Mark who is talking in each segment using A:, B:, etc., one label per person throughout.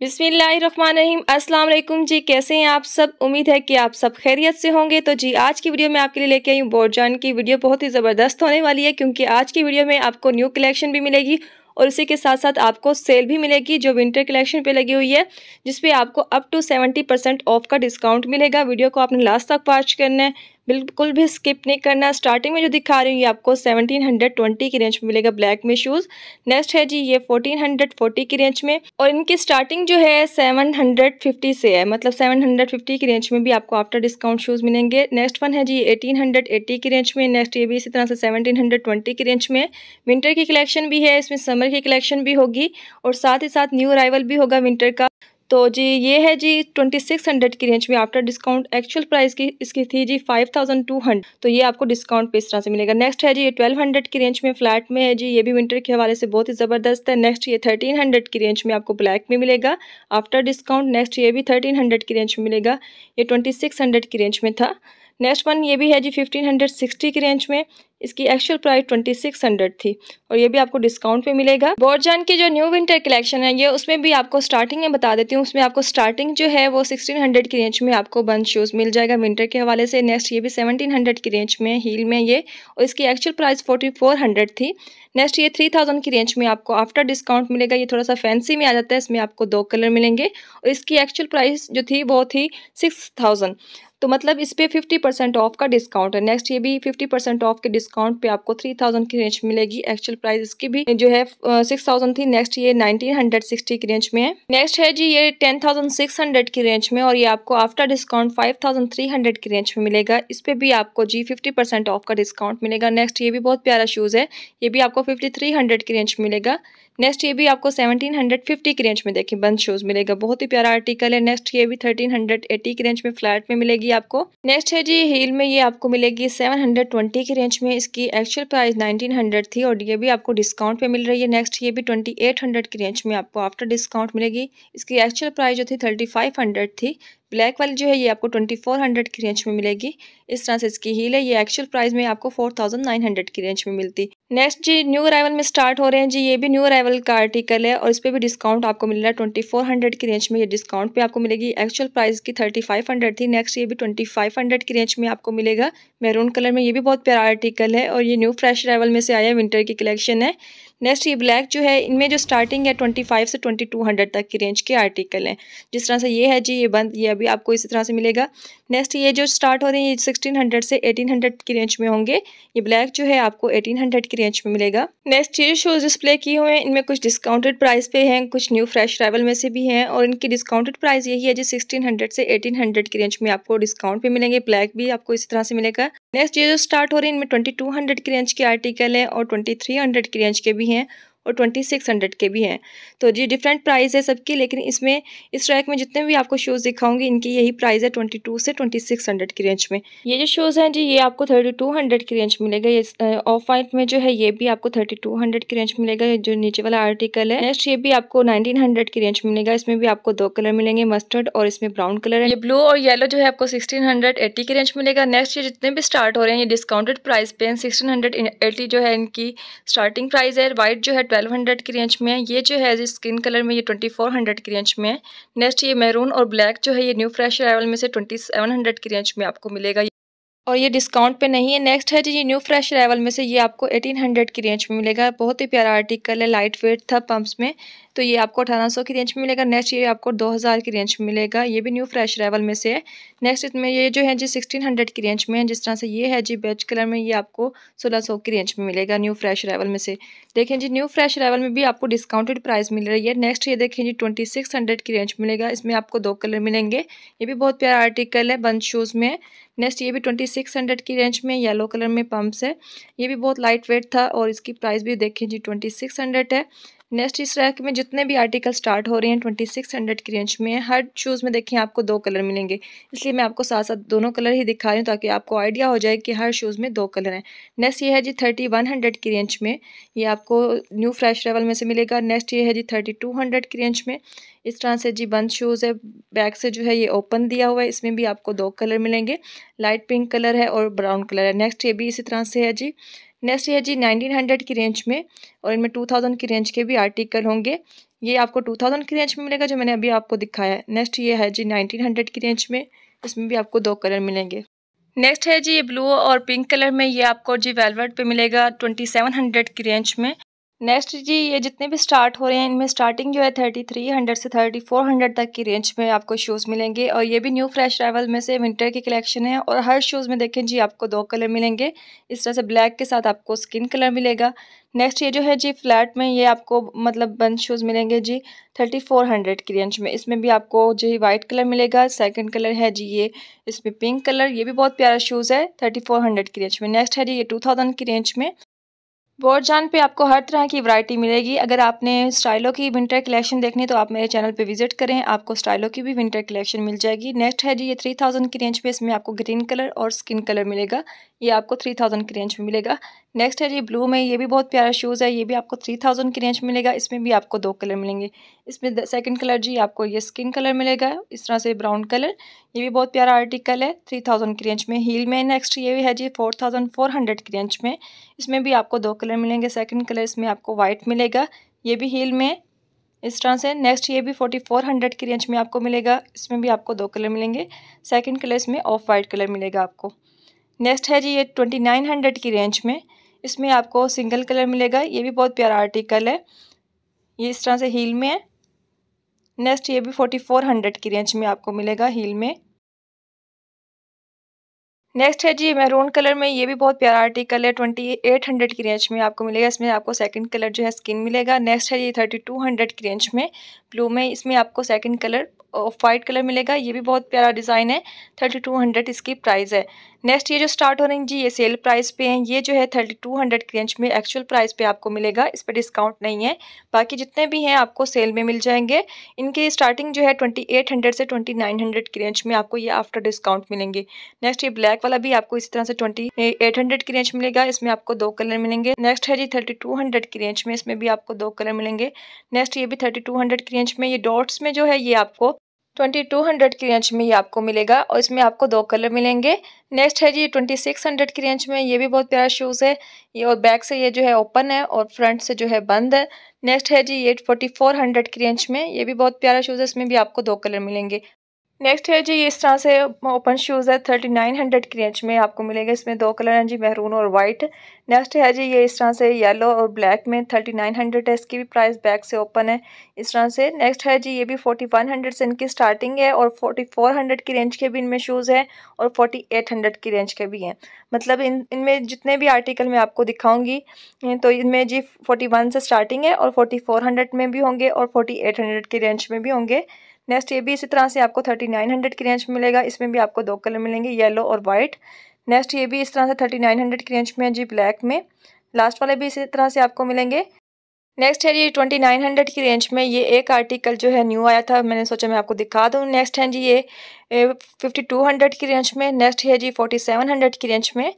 A: बिसमीम अस्सलाम जी कैसे हैं आप सब उम्मीद है कि आप सब खैरियत से होंगे तो जी आज की वीडियो में आपके लिए लेके आई हूँ बोर्डजान की वीडियो बहुत ही ज़बरदस्त होने वाली है क्योंकि आज की वीडियो में आपको न्यू कलेक्शन भी मिलेगी और उसी के साथ साथ आपको सेल भी मिलेगी जो विंटर कलेक्शन पे लगी हुई है जिसपे आपको up to seventy percent off का डिस्काउंट मिलेगा वीडियो को आपने लास्ट तक वॉच करना है बिल्कुल भी स्किप नहीं करना स्टार्टिंग में जो दिखा रही हूँ ये आपको 1720 की रेंज में मिलेगा ब्लैक में शूज़ नेक्स्ट है जी ये 1440 की रेंज में और इनकी स्टार्टिंग जो है 750 से है मतलब 750 की रेंज में भी आपको आफ्टर डिस्काउंट शूज़ मिलेंगे नेक्स्ट वन है जी 1880 की रेंज में नेक्स्ट ये भी इसी तरह से ट्वेंटी की रेंज में विंटर की कलेक्शन भी है इसमें समर की कलेक्शन भी होगी और साथ ही साथ न्यू अराइवल भी होगा विंटर का तो जी ये है जी ट्वेंटी सिक्स हंड्रेड की रेंज में आफ्टर डिस्काउंट एक्चुअल प्राइस की इसकी थी जी फाइव थाउजेंड टू हंड्रेड तो ये आपको डिस्काउंट पे इस तरह से मिलेगा नेक्स्ट है जी ये ट्वेल्व हंड्रेड की रेंज में फ्लैट में है जी ये भी विंटर के हवाले से बहुत ही ज़बरदस्त है नेक्स्ट ये थर्टीन हंड्रेड की रेंज में आपको ब्लैक में मिलेगा आफ्टर डिस्काउंट नेक्स्ट ये भी थर्टीन हंड्रेड की रेंज में मिलेगा ये ट्वेंटी सिक्स हंड्रेड की रेंज में था नेक्स्ट वन ये भी है जी फिफ्टीन हंड्रेड सिक्सटी की रेंज में इसकी actual price twenty six hundred थी और ये भी आपको डिस्काउंट पे मिलेगा बोर्जान की जो न्यू विंटर कलेक्शन है ये उसमें भी आपको स्टार्टिंग में बता देती हूँ उसमें आपको स्टार्टिंग जो है वो सिक्सटीन हंड्रेड की रेंज में आपको बंद शूज़ मिल जाएगा विंटर के हवाले से नेक्स्ट ये भी सेवनटीन हंड्रेड की रेंज में हील में ये और इसकी actual price forty four hundred थी नेक्स्ट ये थ्री थाउजेंड की रेंज में आपको आफ्टर डिस्काउंट मिलेगा ये थोड़ा सा फैंसी में आ जाता है इसमें आपको दो कलर मिलेंगे और इसकी एक्चुअल प्राइस जो थी वो थी सिक्स थाउजेंड तो मतलब इस पर फिफ्टी परसेंट ऑफ का डिस्काउंट है नेक्स्ट ये भी फिफ्टी परसेंट ऑफ के डिस्काउंट पे आपको थ्री थाउजेंड की रेंज मिलेगी एक्चुअल प्राइस इसकी भी जो है सिक्स थाउजेंड थी नेक्स्ट ये नाइनटीन हंड्रेड सिक्सटी की रेंज में है नेक्स्ट है जी ये टेन थाउजेंड सिक्स हंड्रेड की रेंज में और ये आपको after discount five thousand three hundred की रेंज में मिलेगा इस पर भी आपको जी फिफ्टी परसेंट ऑफ का डिस्काउंट मिलेगा नेक्स्ट ये भी बहुत प्यारा शूज़ है ये भी आपको फिफ्टी थ्री हंड्रेड की रेंज मिलेगा नेक्स्ट ये भी आपको 1750 की रेंज में देखिए बंद शूज मिलेगा बहुत ही प्यारा आर्टिकल है नेक्स्ट ये भी 1380 की रेंज में फ्लैट में मिलेगी आपको नेक्स्ट है जी हील में ये आपको मिलेगी 720 की रेंज में इसकी एक्चुअल प्राइस 1900 थी और ये भी आपको डिस्काउंट पे मिल रही है नेक्स्ट ये भी हंड्रेड की रेंज में आपको आफ्टर डिस्काउंट मिलेगी इसकी एक्चुअल प्राइस जो थी हंड्रेड थी ब्लैक वाली जो है ये आपको ट्वेंटी फोर हंड्रेड की रेंज में मिलेगी इस तरह से इसकी हील है ये एक्चुअल प्राइस में आपको फोर थाउजेंड नाइन हंड्रेड की रेंज में मिलती नेक्स्ट जी न्यू अराइवल में स्टार्ट हो रहे हैं जी ये भी न्यू अराइवल का आर्टिकल है और इस पर भी डिस्काउंट आपको मिल रहा है ट्वेंटी फोर हंड्रेड की रेंज में ये डिस्काउंट पे आपको मिलेगी एक्चुअल प्राइस की थर्टी फाइव हंड्रेड थी नेक्स्ट ये भी ट्वेंटी फाइव हंड्रेड की रेंज में आपको मिलेगा मैरून कलर में ये भी बहुत प्यारा आर्टिकल है और ये न्यू फ्रेश अराइवल में से आया विंटर की कलेक्शन है नेक्स्ट ये ब्लैक जो है इनमें जो स्टार्टिंग है ट्वेंटी फाइव से ट्वेंटी टू हंड्रेड तक की रेंज के आर्टिकल हैं जिस तरह से ये है जी ये बंद ये अभी आपको इसी तरह से मिलेगा नेक्स्ट ये जो स्टार्ट हो रहे हैं ये सिक्सटीन हंड्रेड से एटीन हंड्रेड की रेंज में होंगे ये ब्लैक जो है आपको एटीन हंड्रेड की रेंज में मिलेगा नेक्स्ट ये शूज़ डिस्प्ले किए हुए हैं इनमें कुछ डिस्काउंटेड प्राइस पे हैं कुछ न्यू फ्रेश ट्रैवल में से भी हैं और इनकी डिस्काउंटेड प्राइस यही है जी सिक्सटीन हंड्रेड से एटीन हंड्रेड की रेंज में आपको डिस्काउंट भी मिलेंगे ब्लैक भी आपको इसी तरह से मिलेगा नेक्स्ट ये जो स्टार्ट हो रही है इनमें ट्वेंटी टू हंड्रेड के रेंज के आर्टिकल है और ट्वेंटी थ्री हंड्रेड के रेंज के भी हैं और ट्वेंटी सिक्स हंड्रेड के भी हैं तो जी डिफरेंट प्राइस है सबके लेकिन इसमें इस ट्रैक में जितने भी आपको शूज़ दिखाऊंगी इनकी यही प्राइस है ट्वेंटी टू से ट्वेंटी सिक्स हंड्रेड की रेंज में ये जो शूज़ हैं जी ये आपको थर्टी टू हंड्रेड की रेंज मिलेगा ये ऑफ वाइट में जो है ये भी आपको थर्टी टू हंड्रेड की रेंज मिलेगा जो नीचे वाला आर्टिकल है नेक्स्ट ये भी आपको नाइनटीन हंड्रेड की रेंज मिलेगा इसमें भी आपको दो कलर मिलेंगे मस्टर्ड और इसमें ब्राउन कलर है ये ब्लू और येलो जो है आपको सिक्सटीन हंड्रेड एट्टी की रेंज मिलेगा नेक्स्ट ये जितने भी स्टार्ट हो रहे हैं ये डिस्काउंटेड प्राइस पे सिक्सटीन हंड्रेड एटी जो है इनकी स्टार्टिंग प्राइस है वाइट जो है ट्वेल्व हंड्रेड की रेंज में है ये जो है स्किन कलर में ये ट्वेंटी फोर हंड्रेड की रेंज में है नेक्स्ट ये मैरून और ब्लैक जो है ये न्यू फ्रेश अरावल में से ट्वेंटी सेवन हंड्रेड की रेंज में आपको मिलेगा और ये डिस्काउंट पे नहीं है नेक्स्ट है जी ये न्यू फ्रेश अरावल में से ये आपको एटीन हंड्रेड की रेंज में मिलेगा बहुत ही प्यारा आर्टिकल है लाइट वेट था पंप्स में तो ये आपको अठारह सौ की रेंज में मिलेगा नेक्स्ट ये आपको दो हज़ार की रेंज में मिलेगा ये भी न्यू फ्रेश रेवल में से है नेक्स्ट इसमें ये जो है जी सिक्सटीन हंड्रेड की रेंज में है जिस तरह से ये है जी बेच कलर में ये आपको सोलह सौ की रेंज में मिलेगा न्यू फ्रेश रेवल में से देखें जी न्यू फ्रेश रेवल में भी आपको डिस्काउंटेड प्राइस मिल रही है नेक्स्ट ये देखें जी ट्वेंटी सिक्स हंड्रेड की रेंज मिलेगा इसमें आपको दो कलर मिलेंगे ये भी बहुत प्यारा आर्टिकल है बंद शूज़ में नेक्स्ट ये भी ट्वेंटी सिक्स हंड्रेड की रेंज में येलो कलर में पम्प्स है ये भी बहुत लाइट वेट था और इसकी प्राइस भी देखें जी ट्वेंटी सिक्स हंड्रेड है नेक्स्ट इस रैक में जितने भी आर्टिकल स्टार्ट हो रहे हैं ट्वेंटी सिक्स हंड्रेड की रेंज में हर शूज़ में देखिए आपको दो कलर मिलेंगे इसलिए मैं आपको साथ साथ दोनों कलर ही दिखा रही हूँ ताकि आपको आइडिया हो जाए कि हर शूज़ में दो कलर हैं नेक्स्ट ये है जी थर्टी वन हंड्रेड की रेंज में ये आपको न्यू फ्रेश लेवल में से मिलेगा नेक्स्ट ये है जी थर्टी टू हंड्रेड की रेंज में इस तरह से जी बंद शूज़ है बैक से जो है ये ओपन दिया हुआ है इसमें भी आपको दो कलर मिलेंगे लाइट पिंक कलर है और ब्राउन कलर है नेक्स्ट ये भी इसी तरह से है जी नेक्स्ट ये जी 1900 की रेंज में और इनमें 2000 की रेंज के भी आर्टिकल होंगे ये आपको 2000 की रेंज में मिलेगा जो मैंने अभी आपको दिखाया है नेक्स्ट ये है जी 1900 की रेंज में इसमें भी आपको दो कलर मिलेंगे नेक्स्ट है जी ये ब्लू और पिंक कलर में ये आपको जी वेलवेट पे मिलेगा हंड्रेड की रेंज में नेक्स्ट जी ये जितने भी स्टार्ट हो रहे हैं इनमें स्टार्टिंग जो है थर्टी थ्री हंड्रेड से थर्टी फोर हंड्रेड तक की रेंज में आपको शूज़ मिलेंगे और ये भी न्यू फ्रेश राइवल में से विंटर की कलेक्शन है और हर शूज़ में देखें जी आपको दो कलर मिलेंगे इस तरह से ब्लैक के साथ आपको स्किन कलर मिलेगा नेक्स्ट ये जो है जी फ्लैट में ये आपको मतलब बंद शूज़ मिलेंगे जी थर्टी फोर हंड्रेड की रेंज में इसमें भी आपको जो है वाइट कलर मिलेगा सेकंड कलर है जी ये इसमें पिंक कलर ये भी बहुत प्यारा शूज़ है थर्टी फोर हंड्रेड की रेंज में नेक्स्ट है जी ये टू थाउजेंड की रेंज में बोरजान पे आपको हर तरह की वैरायटी मिलेगी अगर आपने स्टाइलों की विंटर कलेक्शन देखनी तो आप मेरे चैनल पे विजिट करें आपको स्टाइलों की भी विंटर कलेक्शन मिल जाएगी नेक्स्ट है जी ये थ्री थाउजेंड की रेंज पे इसमें आपको ग्रीन कलर और स्किन कलर मिलेगा ये आपको थ्री थाउजेंड की रेंज में मिलेगा नेक्स्ट है जी ब्लू में ये भी बहुत प्यारा शूज़ है ये भी आपको थ्री थाउजेंड की रेंज में मिलेगा इसमें भी आपको दो कलर मिलेंगे इसमें सेकंड कलर जी आपको ये स्किन कलर मिलेगा इस तरह से ब्राउन कलर ये भी बहुत प्यारा आर्टिकल है थ्री थाउजेंड की रेंज में हील में नेक्स्ट ये भी है जी फोर थाउजेंड फोर हंड्रेड की रेंज में इसमें भी आपको दो कलर मिलेंगे सेकेंड कलर इसमें आपको वाइट मिलेगा ये भी हील में इस तरह से नेक्स्ट ये भी फोर्टी फोर हंड्रेड की रेंज में आपको मिलेगा इसमें भी आपको दो कलर मिलेंगे सेकंड कलर इसमें ऑफ वाइट कलर मिलेगा आपको नेक्स्ट है जी ये ट्वेंटी नाइन हंड्रेड की रेंज में इसमें आपको सिंगल कलर मिलेगा ये भी बहुत प्यारा आर्टिकल है ये इस तरह से हील में है नेक्स्ट ये भी फोर्टी फोर हंड्रेड की रेंज में आपको मिलेगा हील में नेक्स्ट है जी मैरून कलर में ये भी बहुत प्यारा आर्टिकल है ट्वेंटी एट हंड्रेड की रेंज में आपको मिलेगा इसमें आपको सेकंड कलर जो है स्किन मिलेगा नेक्स्ट है ये थर्टी टू हंड्रेड की रेंज में ब्लू में इसमें आपको second colour off white colour मिलेगा ये भी बहुत प्यारा डिज़ाइन है थर्टी टू हंड्रेड इसकी प्राइस है नेक्स्ट ये जो स्टार्ट हो रही जी ये सेल प्राइस पे हैं ये जो है थर्टी टू हंड्रेड के रेंज में एक्चुअल प्राइस पे आपको मिलेगा इस पर डिस्काउंट नहीं है बाकी जितने भी हैं आपको सेल में मिल जाएंगे इनके स्टार्टिंग जो है ट्वेंटी एट हंड्रेड से ट्वेंटी नाइन हंड्रेड के रेंज में आपको ये आफ्टर डिस्काउंट मिलेंगे नेक्स्ट ये ब्लैक वाला भी आपको इसी तरह से ट्वेंटी एट हंड्रेड की रेंज मिलेगा इसमें आपको दो कलर मिलेंगे नेक्स्ट है जी थर्टी टू हंड्रेड की रेंज में इसमें भी आपको दो कलर मिलेंगे नेक्स्ट ये भी थर्टी टू हंड्रेड की रेंज में ये डॉट्स में जो है ये आपको ट्वेंटी टू हंड्रेड की रेंज में ये आपको मिलेगा और इसमें आपको दो कलर मिलेंगे नेक्स्ट है जी ट्वेंटी सिक्स हंड्रेड की रेंज में ये भी बहुत प्यारा शूज़ है ये और बैक से ये जो है ओपन है और फ्रंट से जो है बंद है नेक्स्ट है जी ये फोर्टी फोर हंड्रेड की रेंज में ये भी बहुत प्यारा शूज़ है इसमें भी आपको दो कलर मिलेंगे नेक्स्ट है जी इस तरह से ओपन शूज़ है थर्टी नाइन हंड्रेड की रेंज में आपको मिलेगा इसमें दो कलर हैं जी महरून और वाइट नेक्स्ट है जी ये इस तरह से येलो और ब्लैक में थर्टी नाइन हंड्रेड है इसकी भी प्राइस बैक से ओपन है इस तरह से नेक्स्ट है जी ये भी फोर्टी वन हंड्रेड से इनकी स्टार्टिंग है और फोर्टी फोर हंड्रेड की रेंज के भी इनमें शूज़ हैं और फोर्टी एट हंड्रेड की रेंज के भी हैं मतलब इन इनमें जितने भी आर्टिकल मैं आपको दिखाऊँगी तो इनमें जी फोर्टी वन से स्टार्टिंग है और फोर्टी फोर हंड्रेड में भी होंगे और फोर्टी एट हंड्रेड की रेंज में भी होंगे नेक्स्ट ये भी इसी तरह से आपको थर्टी नाइन हंड्रेड की रेंज में मिलेगा इसमें भी आपको दो कलर मिलेंगे येलो और वाइट नेक्स्ट ये भी इस तरह से थर्टी नाइन हंड्रेड की रेंज में है जी ब्लैक में लास्ट वाले भी इसी तरह से आपको मिलेंगे नेक्स्ट है ये ट्वेंटी नाइन हंड्रेड की रेंज में ये एक आर्टिकल जो है न्यू आया था मैंने सोचा मैं आपको दिखा दूँ नेक्स्ट है जी ये फिफ्टी टू हंड्रेड की रेंज में नेक्स्ट है जी फोर्टी सेवन हंड्रेड की रेंज में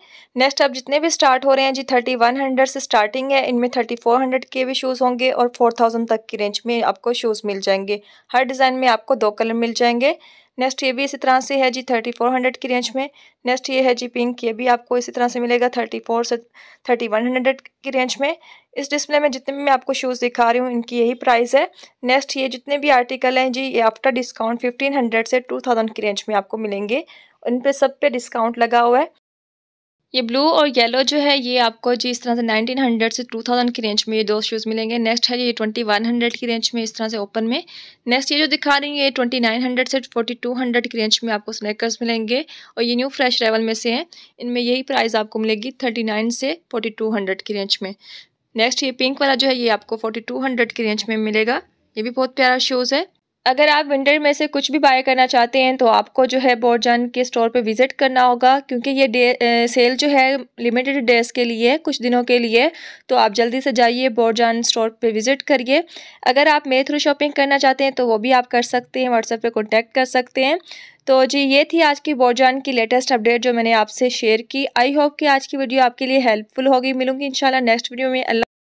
A: नेक्स्ट अब जितने भी स्टार्ट हो रहे हैं जी थर्टी वन हंड्रेड से स्टार्टिंग है इनमें थर्टी फोर हंड्रेड के भी शूज़ होंगे और फोर थाउजेंड तक की रेंज में आपको शूज़ मिल जाएंगे हर डिज़ाइन में आपको दो कलर मिल जाएंगे नेक्स्ट ये भी इसी तरह से है जी थर्टी फोर हंड्रेड की रेंज में नेक्स्ट ये है जी पिंक ये भी आपको इसी तरह से मिलेगा थर्टी फोर से थर्टी वन हंड्रेड की रेंज में इस डिस्प्ले में जितने भी मैं आपको शूज़ दिखा रही हूँ इनकी यही प्राइस है नेक्स्ट ये जितने भी आर्टिकल हैं जी ये आफ्टर डिस्काउंट फिफ्टीन हंड्रेड से टू थाउजेंड की रेंज में आपको मिलेंगे इन पर सब पे डिस्काउंट लगा हुआ है ये ब्लू और येलो जो है ये आपको जी इस तरह से 1900 से 2000 की रेंज में ये दो शूज़ मिलेंगे नेक्स्ट है ये 2100 की रेंज में इस तरह से ओपन में नेक्स्ट ये जो दिखा रही है ये 2900 से 4200 की रेंज में आपको स्नैकर्स मिलेंगे और ये न्यू फ्रेश लेवल में से हैं इनमें यही प्राइस आपको मिलेगी थर्टी से फोर्टी की रेंज में नेक्स्ट ये पिंक वाला जो है ये आपको फोर्टी की रेंज में मिलेगा ये भी बहुत प्यारा शूज़ है अगर आप विंटर में से कुछ भी बाय करना चाहते हैं तो आपको जो है बोरजान के स्टोर पे विज़िट करना होगा क्योंकि ये डे सेल जो है लिमिटेड डेज़ के लिए कुछ दिनों के लिए तो आप जल्दी से जाइए बोरजान स्टोर पे विज़िट करिए अगर आप मेरे थ्रू शॉपिंग करना चाहते हैं तो वो भी आप कर सकते हैं व्हाट्सएप पे कॉन्टैक्ट कर सकते हैं तो जी ये थी आज की बोरजान की लेटेस्ट अपडेट जो मैंने आपसे शेयर की आई होप कि आज की वीडियो आपके लिए हेल्पफुल होगी मिलूंगी इंशाल्लाह नेक्स्ट वीडियो में अल्लाह